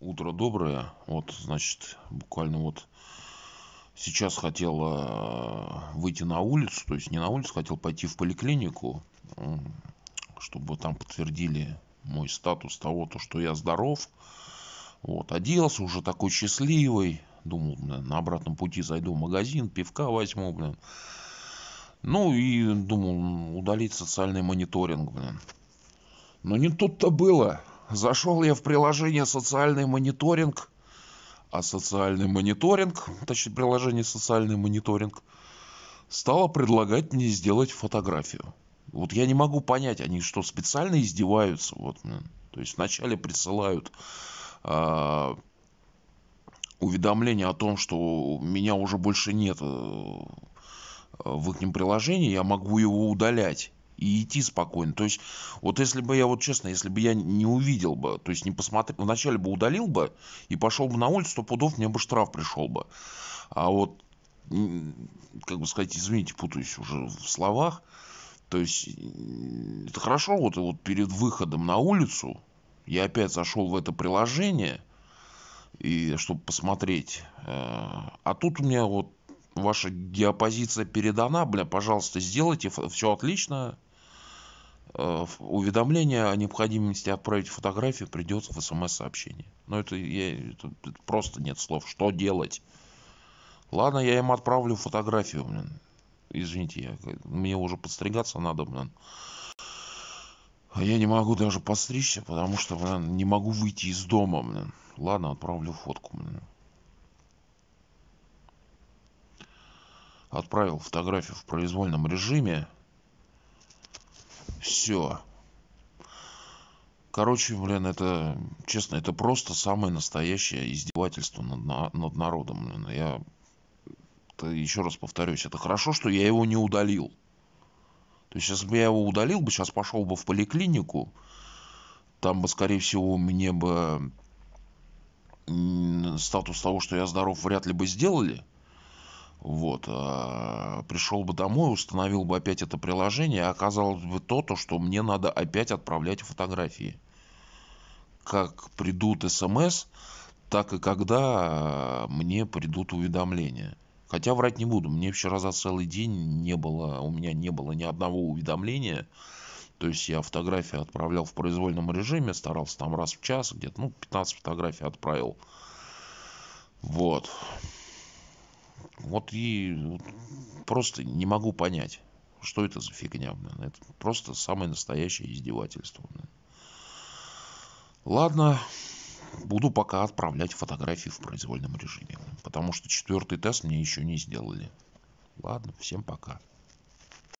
Утро доброе. Вот, значит, буквально вот сейчас хотел э, выйти на улицу, то есть не на улицу, хотел пойти в поликлинику, чтобы там подтвердили мой статус того, то, что я здоров. Вот, оделся уже такой счастливый. Думал, блин, на обратном пути зайду в магазин, пивка возьму, блин. Ну и думал удалить социальный мониторинг, блин. Но не тут-то было. Зашел я в приложение «Социальный мониторинг», а социальный мониторинг, точнее приложение «Социальный мониторинг», стало предлагать мне сделать фотографию. Вот я не могу понять, они что, специально издеваются? Вот, ну, то есть вначале присылают э, уведомление о том, что меня уже больше нет э, в их приложении, я могу его удалять и идти спокойно. То есть, вот если бы я, вот честно, если бы я не увидел бы, то есть не посмотрел, вначале бы удалил бы и пошел бы на улицу, то пудов мне бы штраф пришел бы. А вот, как бы сказать, извините, путаюсь уже в словах, то есть это хорошо, вот, вот перед выходом на улицу я опять зашел в это приложение, и чтобы посмотреть. Э, а тут у меня вот ваша геопозиция передана, бля, пожалуйста, сделайте, все отлично, Э, уведомление о необходимости отправить фотографию придет в смс-сообщение. Но ну, это, я, это просто нет слов. Что делать? Ладно, я им отправлю фотографию, блин. Извините, я, мне уже подстригаться надо, блин. А я не могу даже подстричься, потому что, блин, не могу выйти из дома, блин. Ладно, отправлю фотку, блин. Отправил фотографию в произвольном режиме все. Короче, блин, это, честно, это просто самое настоящее издевательство над, над народом. Блин. Я это, еще раз повторюсь, это хорошо, что я его не удалил. То есть, если бы я его удалил бы, сейчас пошел бы в поликлинику, там бы, скорее всего, мне бы статус того, что я здоров, вряд ли бы сделали. Вот. А, Пришел бы домой, установил бы опять это приложение, и а оказалось бы то, то, что мне надо опять отправлять фотографии. Как придут смс, так и когда а, мне придут уведомления. Хотя врать не буду, мне вчера за целый день не было, у меня не было ни одного уведомления. То есть я фотографии отправлял в произвольном режиме, старался там раз в час, где-то, ну, 15 фотографий отправил. Вот. Вот и просто не могу понять, что это за фигня. Блин. Это просто самое настоящее издевательство. Блин. Ладно, буду пока отправлять фотографии в произвольном режиме, потому что четвертый тест мне еще не сделали. Ладно, всем пока.